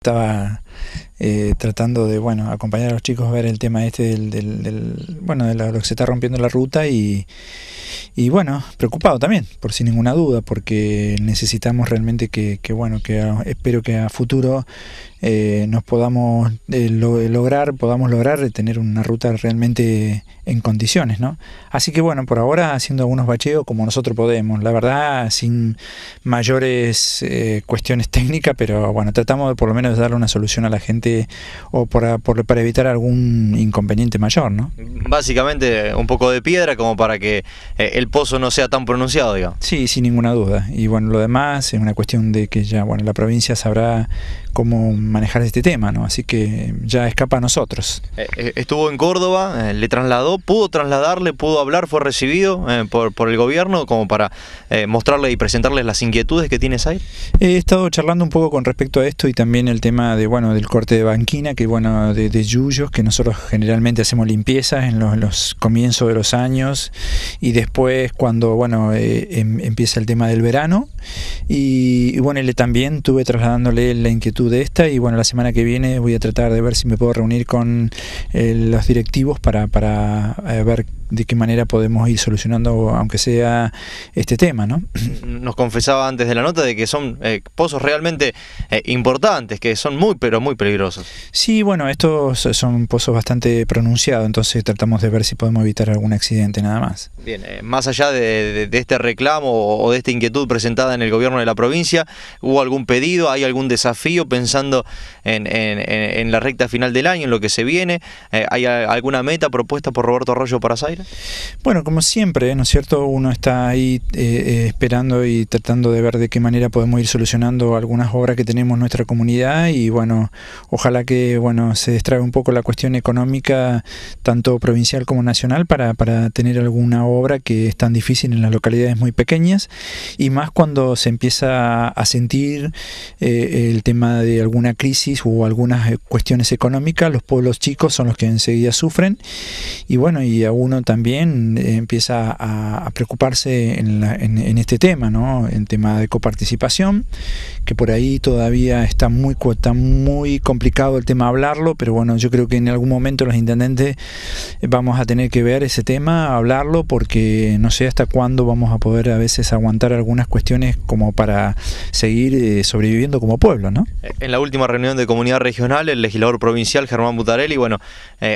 Estaba eh, tratando de, bueno, acompañar a los chicos a ver el tema este del, del bueno, de lo que se está rompiendo la ruta y, y bueno, preocupado también, por sin ninguna duda, porque necesitamos realmente que, bueno, que espero que a futuro eh, nos podamos eh, lograr, podamos lograr tener una ruta realmente en condiciones, ¿no? Así que bueno, por ahora haciendo algunos bacheos como nosotros podemos, la verdad, sin mayores eh, cuestiones técnicas, pero bueno, tratamos de por lo menos de darle una solución a la gente o para, para evitar algún inconveniente mayor, ¿no? Básicamente un poco de piedra como para que el pozo no sea tan pronunciado, digamos. Sí, sin ninguna duda. Y bueno, lo demás es una cuestión de que ya, bueno, la provincia sabrá cómo manejar este tema, ¿no? Así que ya escapa a nosotros. Eh, eh, estuvo en Córdoba, eh, le trasladó, pudo trasladarle, pudo hablar, fue recibido por, el gobierno como para mostrarle y presentarles las inquietudes que tienes ahí. He estado charlando un poco con respecto a esto y también el tema de, bueno, del corte de banquina, que bueno, de, yuyos, que nosotros generalmente hacemos limpiezas en los comienzos de los años y después es cuando bueno eh, em, empieza el tema del verano y, bueno le también tuve trasladándole la inquietud de esta y bueno la semana que viene voy a tratar de ver si me puedo reunir con eh, los directivos para, para eh, ver de qué manera podemos ir solucionando, aunque sea este tema, ¿no? Nos confesaba antes de la nota de que son eh, pozos realmente eh, importantes, que son muy, pero muy peligrosos. Sí, bueno, estos son pozos bastante pronunciados, entonces tratamos de ver si podemos evitar algún accidente nada más. Bien, eh, más allá de, este reclamo o de esta inquietud presentada en el gobierno de la provincia, ¿hubo algún pedido, hay algún desafío pensando en, la recta final del año, en lo que se viene? ¿Hay alguna meta propuesta por Roberto Arroyo para bueno, como siempre, ¿no es cierto? Uno está ahí eh, eh, esperando y tratando de ver de qué manera podemos ir solucionando algunas obras que tenemos en nuestra comunidad y bueno, ojalá que bueno se destrabe un poco la cuestión económica, tanto provincial como nacional, para, tener alguna obra que es tan difícil en las localidades muy pequeñas y más cuando se empieza a sentir eh, el tema de alguna crisis o algunas cuestiones económicas, los pueblos chicos son los que enseguida sufren y bueno, y a también eh, empieza a, preocuparse en, este tema, ¿no? En tema de coparticipación, que por ahí todavía está muy, está muy complicado el tema hablarlo, pero bueno, yo creo que en algún momento los intendentes eh, vamos a tener que ver ese tema, hablarlo, porque no sé hasta cuándo vamos a poder a veces aguantar algunas cuestiones como para seguir eh, sobreviviendo como pueblo, ¿no? En la última reunión de comunidad regional, el legislador provincial Germán Butarelli, bueno,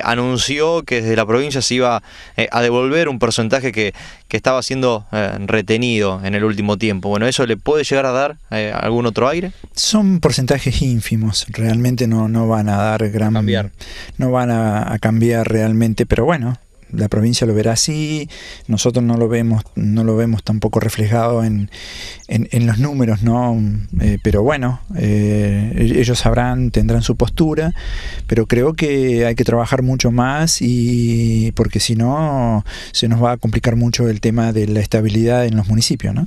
anunció que desde la provincia se iba eh, a devolver un porcentaje que, estaba siendo eh, retenido en el último tiempo. Bueno, ¿eso le puede llegar a dar eh, algún otro aire? Son porcentajes ínfimos, realmente no, no van a dar gran... Cambiar. No van a cambiar realmente, pero bueno, la provincia lo verá así, nosotros no lo vemos, no lo vemos tampoco reflejado en, en, los números, ¿no? Eh, pero bueno, eh, e-, ellos sabrán, tendrán su postura, pero creo que hay que trabajar mucho más y porque si no se nos va a complicar mucho el tema de la estabilidad en los municipios, ¿no?